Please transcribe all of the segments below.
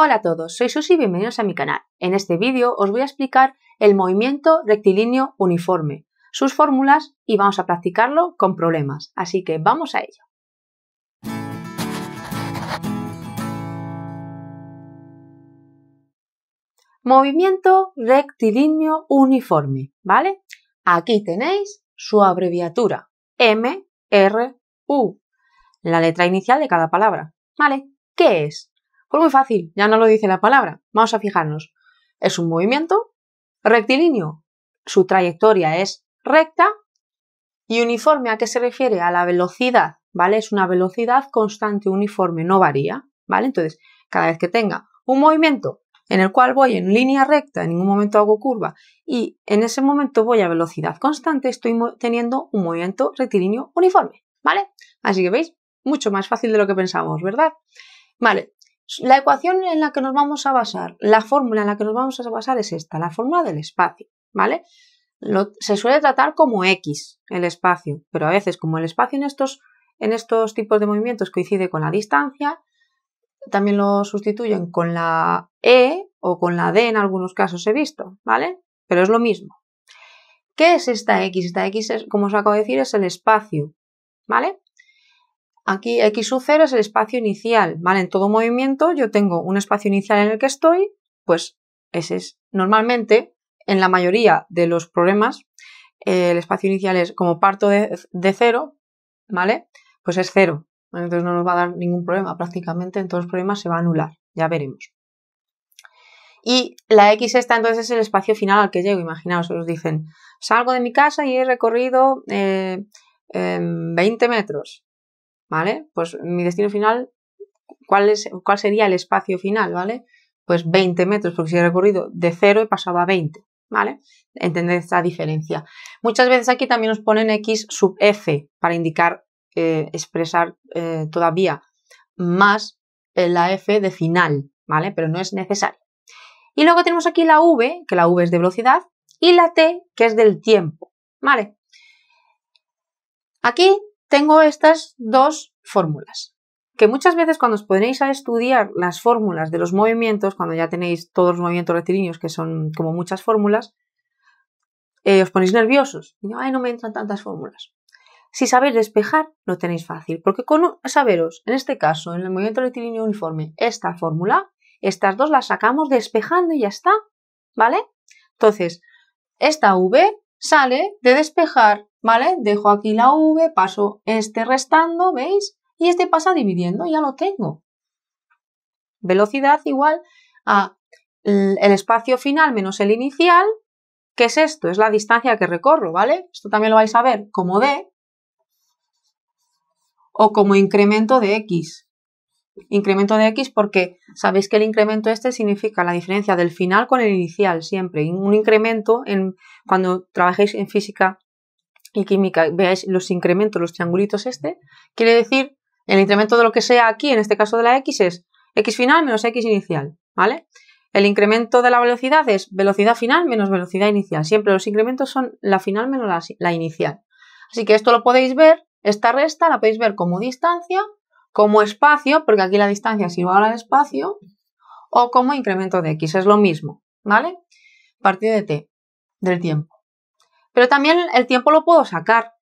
Hola a todos, soy Susi y bienvenidos a mi canal. En este vídeo os voy a explicar el movimiento rectilíneo uniforme, sus fórmulas y vamos a practicarlo con problemas, así que vamos a ello. Movimiento rectilíneo uniforme, ¿vale? Aquí tenéis su abreviatura, M, R, U, la letra inicial de cada palabra, ¿vale? ¿Qué es? Pues muy fácil, ya no lo dice la palabra. Vamos a fijarnos. Es un movimiento rectilíneo. Su trayectoria es recta y uniforme a qué se refiere a la velocidad, ¿vale? Es una velocidad constante uniforme, no varía, ¿vale? Entonces, cada vez que tenga un movimiento en el cual voy en línea recta, en ningún momento hago curva, y en ese momento voy a velocidad constante, estoy teniendo un movimiento rectilíneo uniforme, ¿vale? Así que veis, mucho más fácil de lo que pensábamos, ¿verdad? Vale, la ecuación en la que nos vamos a basar, la fórmula en la que nos vamos a basar es esta, la fórmula del espacio, ¿vale? se suele tratar como X el espacio, pero a veces como el espacio en estos, tipos de movimientos coincide con la distancia, también lo sustituyen con la E o con la D en algunos casos he visto, ¿vale? Pero es lo mismo. ¿Qué es esta X? Esta X, como os acabo de decir, es el espacio, ¿vale? Aquí X0 es el espacio inicial, ¿vale? En todo movimiento yo tengo un espacio inicial en el que estoy, pues ese es. Normalmente, en la mayoría de los problemas, el espacio inicial es como parto de, cero, ¿vale? Pues es cero. Entonces no nos va a dar ningún problema, prácticamente en todos los problemas se va a anular, ya veremos. Y la X esta entonces es el espacio final al que llego, imaginaos, os dicen, salgo de mi casa y he recorrido 20 eh, em, metros, ¿vale? Pues mi destino final, ¿cuál, es, cuál sería el espacio final, ¿vale? Pues 20 metros, porque si he recorrido de 0 he pasado a 20, ¿vale? Entender esta diferencia. Muchas veces aquí también nos ponen X sub F para indicar, eh, expresar eh, todavía más la F de final, ¿vale? Pero no es necesario. Y luego tenemos aquí la V, que la V es de velocidad, y la T, que es del tiempo, ¿vale? Aquí tengo estas dos fórmulas. Que muchas veces cuando os ponéis a estudiar las fórmulas de los movimientos, cuando ya tenéis todos los movimientos rectilíneos, que son como muchas fórmulas, eh, os ponéis nerviosos. Y, Ay, no me entran tantas fórmulas. Si sabéis despejar, lo tenéis fácil, porque con saberos, en este caso, en el movimiento rectilíneo uniforme, esta fórmula, estas dos las sacamos despejando y ya está, ¿vale? Entonces, esta V sale de despejar ¿vale? Dejo aquí la V, paso este restando, ¿veis? Y este pasa dividiendo, ya lo tengo. Velocidad igual a el espacio final menos el inicial, que es esto? Es la distancia que recorro, ¿vale? Esto también lo vais a ver como D o como incremento de X. Incremento de X porque sabéis que el incremento este significa la diferencia del final con el inicial siempre. Un incremento en, cuando trabajéis en física y química, veáis los incrementos, los triangulitos este, quiere decir el incremento de lo que sea aquí, en este caso de la x, es x final menos x inicial, ¿vale? El incremento de la velocidad es velocidad final menos velocidad inicial. Siempre los incrementos son la final menos la, inicial. Así que esto lo podéis ver, esta resta la podéis ver como distancia, como espacio, porque aquí la distancia es igual al espacio, o como incremento de x, es lo mismo, ¿vale? Partido de t, del tiempo. Pero también el tiempo lo puedo sacar.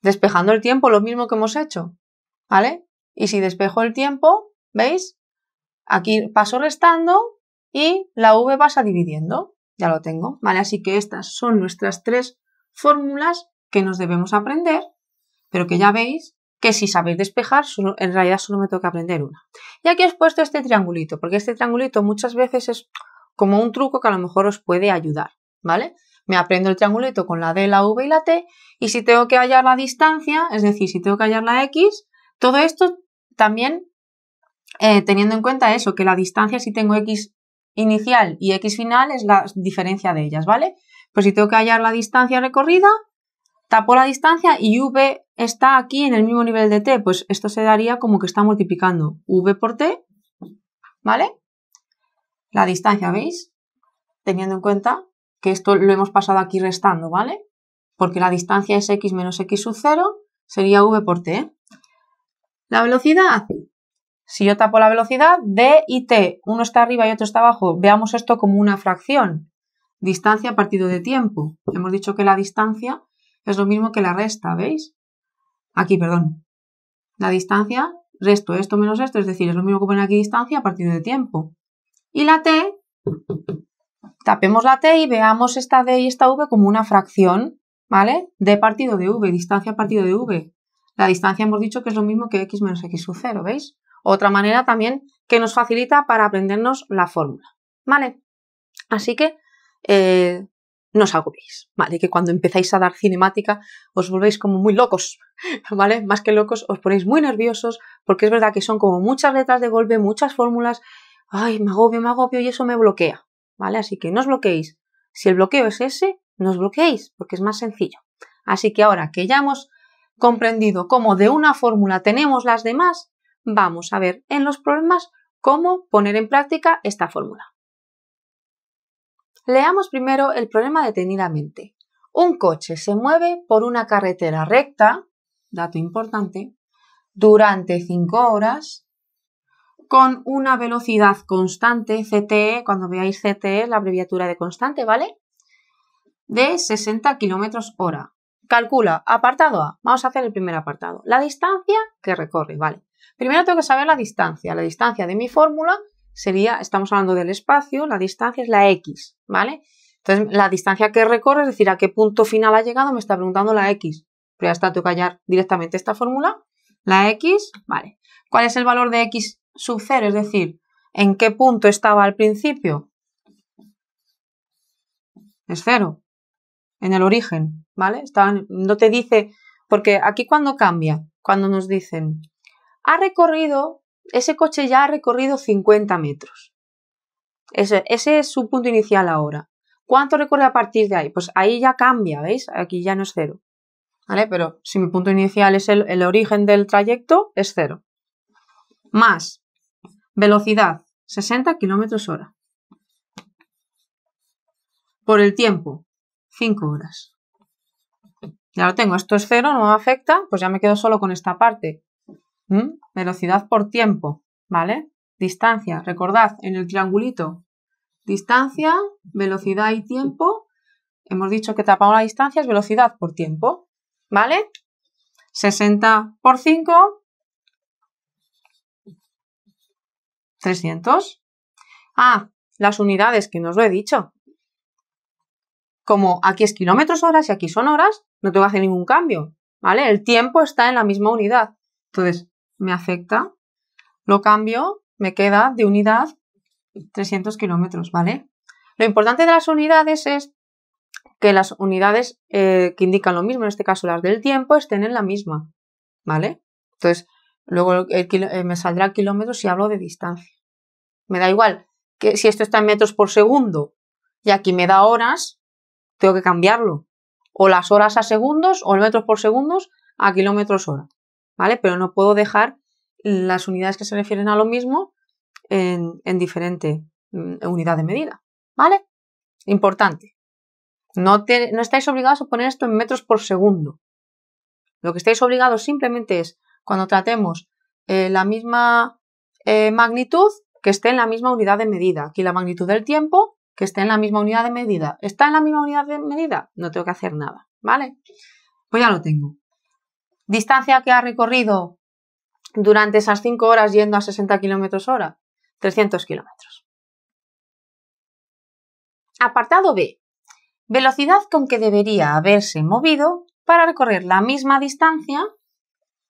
Despejando el tiempo, lo mismo que hemos hecho. ¿Vale? Y si despejo el tiempo, ¿veis? Aquí paso restando y la V pasa dividiendo. Ya lo tengo. ¿Vale? Así que estas son nuestras tres fórmulas que nos debemos aprender, pero que ya veis que si sabéis despejar, en realidad solo me toca aprender una. Y aquí os he puesto este triangulito, porque este triangulito muchas veces es como un truco que a lo mejor os puede ayudar, ¿vale? me aprendo el triangulito con la D, la V y la T, y si tengo que hallar la distancia, es decir, si tengo que hallar la X, todo esto también eh, teniendo en cuenta eso, que la distancia si tengo X inicial y X final es la diferencia de ellas, ¿vale? Pues si tengo que hallar la distancia recorrida, tapo la distancia y V está aquí en el mismo nivel de T, pues esto se daría como que está multiplicando V por T, ¿vale? La distancia, ¿veis? Teniendo en cuenta que esto lo hemos pasado aquí restando, ¿vale? Porque la distancia es x menos x sub 0, sería v por t. La velocidad, si yo tapo la velocidad, d y t, uno está arriba y otro está abajo, veamos esto como una fracción. Distancia partido de tiempo. Hemos dicho que la distancia es lo mismo que la resta, ¿veis? Aquí, perdón. La distancia, resto esto menos esto, es decir, es lo mismo que poner aquí distancia partido de tiempo. Y la t tapemos la T y veamos esta D y esta V como una fracción, ¿vale? D partido de V, distancia partido de V. La distancia hemos dicho que es lo mismo que x menos x sub 0, ¿veis? Otra manera también que nos facilita para aprendernos la fórmula, ¿vale? Así que eh, no os agobéis, ¿vale? Que cuando empezáis a dar cinemática os volvéis como muy locos, ¿vale? Más que locos, os ponéis muy nerviosos porque es verdad que son como muchas letras de golpe, muchas fórmulas. Ay, me agobio, me agobio y eso me bloquea, ¿vale? Así que no os bloqueéis. Si el bloqueo es ese, no os bloqueéis, porque es más sencillo. Así que ahora que ya hemos comprendido cómo de una fórmula tenemos las demás, vamos a ver en los problemas cómo poner en práctica esta fórmula. Leamos primero el problema detenidamente. Un coche se mueve por una carretera recta, dato importante, durante 5 horas con una velocidad constante, ct, e, cuando veáis ct e, la abreviatura de constante, ¿vale? De 60 km hora. Calcula, apartado A, vamos a hacer el primer apartado. La distancia que recorre, ¿vale? Primero tengo que saber la distancia. La distancia de mi fórmula sería, estamos hablando del espacio, la distancia es la X, ¿vale? Entonces, la distancia que recorre, es decir, a qué punto final ha llegado, me está preguntando la X. Pero ya está, tengo que hallar directamente esta fórmula. La X, vale. ¿Cuál es el valor de X su cero, es decir, en qué punto estaba al principio. Es cero, en el origen, ¿vale? no te dice, porque aquí cuando cambia, cuando nos dicen, ha recorrido, ese coche ya ha recorrido 50 metros. Ese, es su punto inicial ahora. ¿Cuánto recorre a partir de ahí? Pues ahí ya cambia, ¿veis? Aquí ya no es cero. ¿Vale? Pero si mi punto inicial es el origen del trayecto, es cero. Más Velocidad, 60 km hora. Por el tiempo, 5 horas. Ya lo tengo, esto es cero, no me afecta, pues ya me quedo solo con esta parte. ¿Mm? Velocidad por tiempo, ¿vale? Distancia, recordad, en el triangulito, distancia, velocidad y tiempo. Hemos dicho que tapamos la distancia es velocidad por tiempo, ¿vale? 60 por 5, 300. Ah, las unidades, que no lo he dicho. Como aquí es kilómetros horas y aquí son horas, no tengo a hacer ningún cambio, ¿vale? El tiempo está en la misma unidad. Entonces, me afecta, lo cambio, me queda de unidad 300 kilómetros, ¿vale? Lo importante de las unidades es que las unidades eh, que indican lo mismo, en este caso las del tiempo, estén en la misma, ¿vale? Entonces, Luego eh, me saldrá kilómetros si hablo de distancia. Me da igual que si esto está en metros por segundo y aquí me da horas, tengo que cambiarlo. O las horas a segundos o metros por segundos a kilómetros hora. ¿Vale? Pero no puedo dejar las unidades que se refieren a lo mismo en, diferente mm, unidad de medida. ¿Vale? Importante. No, no estáis obligados a poner esto en metros por segundo. Lo que estáis obligados simplemente es cuando tratemos eh, la misma eh, magnitud que esté en la misma unidad de medida. Aquí la magnitud del tiempo que esté en la misma unidad de medida. ¿Está en la misma unidad de medida? No tengo que hacer nada, ¿vale? Pues ya lo tengo. Distancia que ha recorrido durante esas 5 horas yendo a 60 kilómetros hora. 300 km. Apartado B. Velocidad con que debería haberse movido para recorrer la misma distancia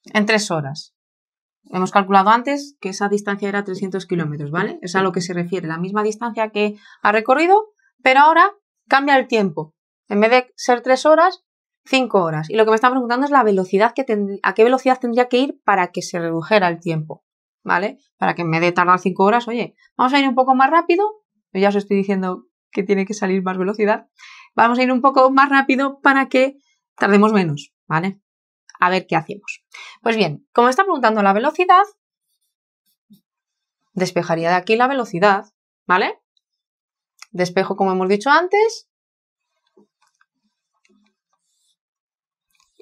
en tres horas. Hemos calculado antes que esa distancia era 300 kilómetros, ¿vale? Es a lo que se refiere, la misma distancia que ha recorrido, pero ahora cambia el tiempo. En vez de ser tres horas, cinco horas. Y lo que me están preguntando es la velocidad que a qué velocidad tendría que ir para que se redujera el tiempo, ¿vale? Para que en vez de tardar cinco horas, oye, vamos a ir un poco más rápido. Yo ya os estoy diciendo que tiene que salir más velocidad. Vamos a ir un poco más rápido para que tardemos menos, ¿vale? a ver qué hacemos. Pues bien, como está preguntando la velocidad, despejaría de aquí la velocidad, ¿vale? Despejo como hemos dicho antes.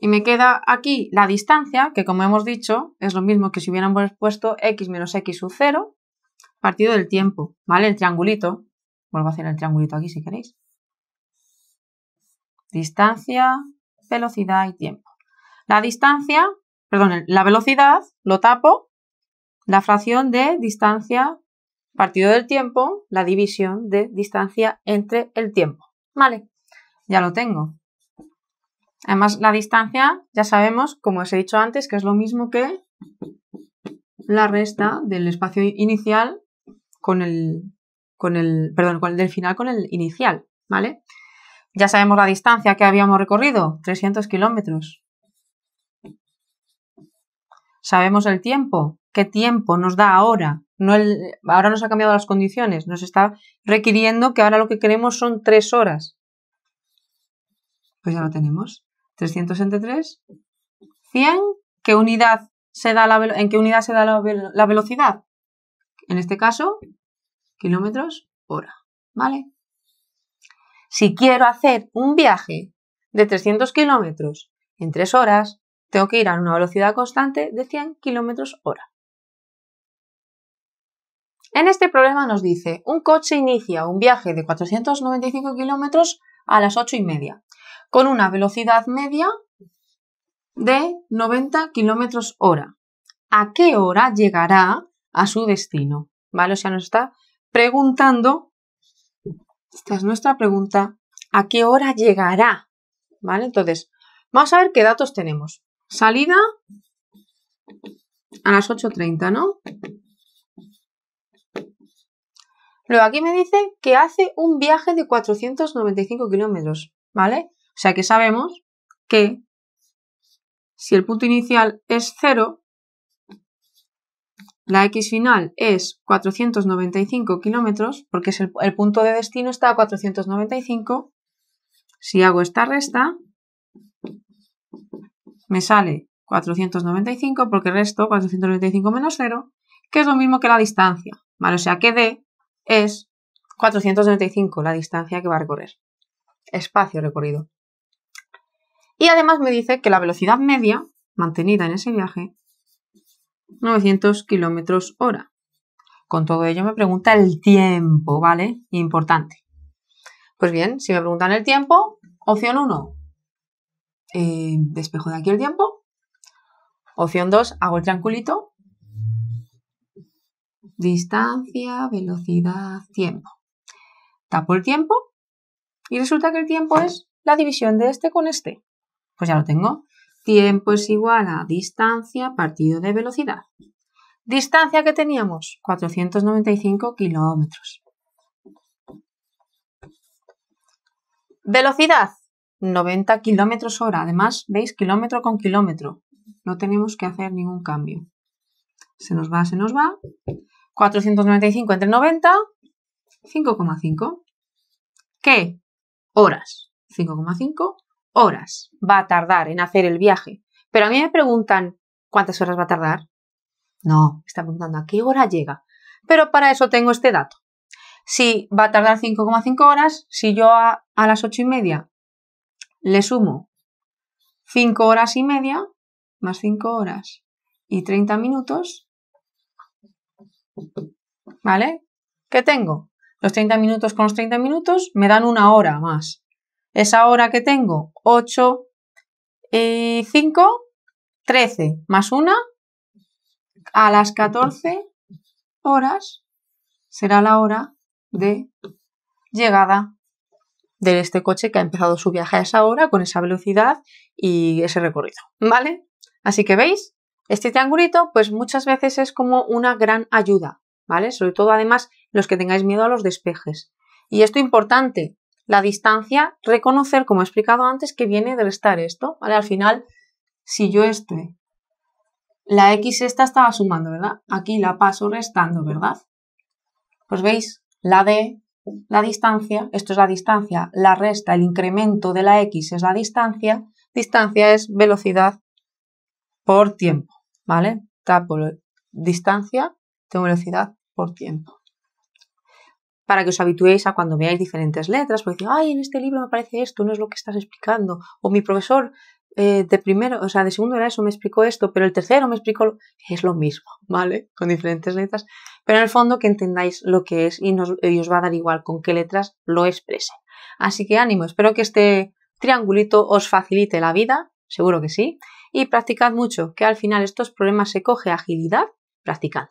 Y me queda aquí la distancia, que como hemos dicho, es lo mismo que si hubiéramos puesto x menos x sub 0, partido del tiempo, ¿vale? El triangulito. Vuelvo a hacer el triangulito aquí si queréis. Distancia, velocidad y tiempo la distancia, perdón, la velocidad, lo tapo, la fracción de distancia partido del tiempo, la división de distancia entre el tiempo. Vale, ya lo tengo. Además, la distancia, ya sabemos, como os he dicho antes, que es lo mismo que la resta del espacio inicial con el, con el, perdón, del final con el inicial, ¿vale? Ya sabemos la distancia que habíamos recorrido, 300 kilómetros sabemos el tiempo, qué tiempo nos da ahora. ahora nos ha cambiado las condiciones, nos está requiriendo que ahora lo que queremos son tres horas. Pues ya lo tenemos. 363. 100, ¿qué unidad se da ¿en qué unidad se da la, velocidad? En este caso, kilómetros hora. ¿Vale? Si quiero hacer un viaje de 300 kilómetros en tres horas, tengo que ir a una velocidad constante de 100 km hora. En este problema nos dice, un coche inicia un viaje de 495 km a las 8 y media, con una velocidad media de 90 km hora. ¿A qué hora llegará a su destino? ¿Vale? O sea, nos está preguntando, esta es nuestra pregunta, ¿a qué hora llegará? ¿Vale? Entonces, vamos a ver qué datos tenemos. Salida a las 8.30, ¿no? Luego aquí me dice que hace un viaje de 495 kilómetros, ¿vale? O sea que sabemos que si el punto inicial es 0, la x final es 495 kilómetros, porque el, el, punto de destino está a 495. Si hago esta resta, me sale 495 porque resto 495 menos 0, que es lo mismo que la distancia. ¿vale? O sea que D es 495, la distancia que va a recorrer. Espacio recorrido. Y además me dice que la velocidad media mantenida en ese viaje, 900 kilómetros hora. Con todo ello me pregunta el tiempo, ¿vale? importante. Pues bien, si me preguntan el tiempo, opción 1, despejo de aquí el tiempo. Opción 2, hago el tranquilito Distancia, velocidad, tiempo. Tapo el tiempo y resulta que el tiempo es la división de este con este. Pues ya lo tengo. Tiempo es igual a distancia partido de velocidad. Distancia que teníamos, 495 kilómetros. Velocidad, 90 kilómetros hora. Además, veis, kilómetro con kilómetro. No tenemos que hacer ningún cambio. Se nos va, se nos va. 495 entre 90, 5,5. ¿Qué? Horas. 5,5 horas va a tardar en hacer el viaje. Pero a mí me preguntan, ¿cuántas horas va a tardar? No, me está preguntando a qué hora llega. Pero para eso tengo este dato. Si va a tardar 5,5 horas, si yo a, a las 8 y media le sumo 5 horas y media más 5 horas y 30 minutos. ¿Vale? ¿Qué tengo? Los 30 minutos con los 30 minutos me dan una hora más. Esa hora que tengo, 8 y 5, 13 más 1, a las 14 horas será la hora de llegada de este coche que ha empezado su viaje a esa hora, con esa velocidad y ese recorrido, ¿vale? Así que veis, este triangulito pues muchas veces es como una gran ayuda, ¿vale? Sobre todo además los que tengáis miedo a los despejes. Y esto importante, la distancia, reconocer, como he explicado antes, que viene de restar esto, ¿vale? Al final, si yo estoy, la X esta estaba sumando, ¿verdad? Aquí la paso restando, ¿verdad? Pues veis, la D la distancia, esto es la distancia, la resta, el incremento de la x es la distancia, distancia es velocidad por tiempo, ¿vale? Tapo distancia, tengo velocidad por tiempo. Para que os habituéis a cuando veáis diferentes letras, porque ay, en este libro me aparece esto, no es lo que estás explicando, o mi profesor eh, de primero, o sea, de segundo era eso, me explicó esto, pero el tercero me explicó, es lo mismo, ¿vale? Con diferentes letras, pero en el fondo que entendáis lo que es y, os va a dar igual con qué letras lo expresen. Así que ánimo, espero que este triangulito os facilite la vida, seguro que sí, y practicad mucho, que al final estos problemas se coge agilidad practicando.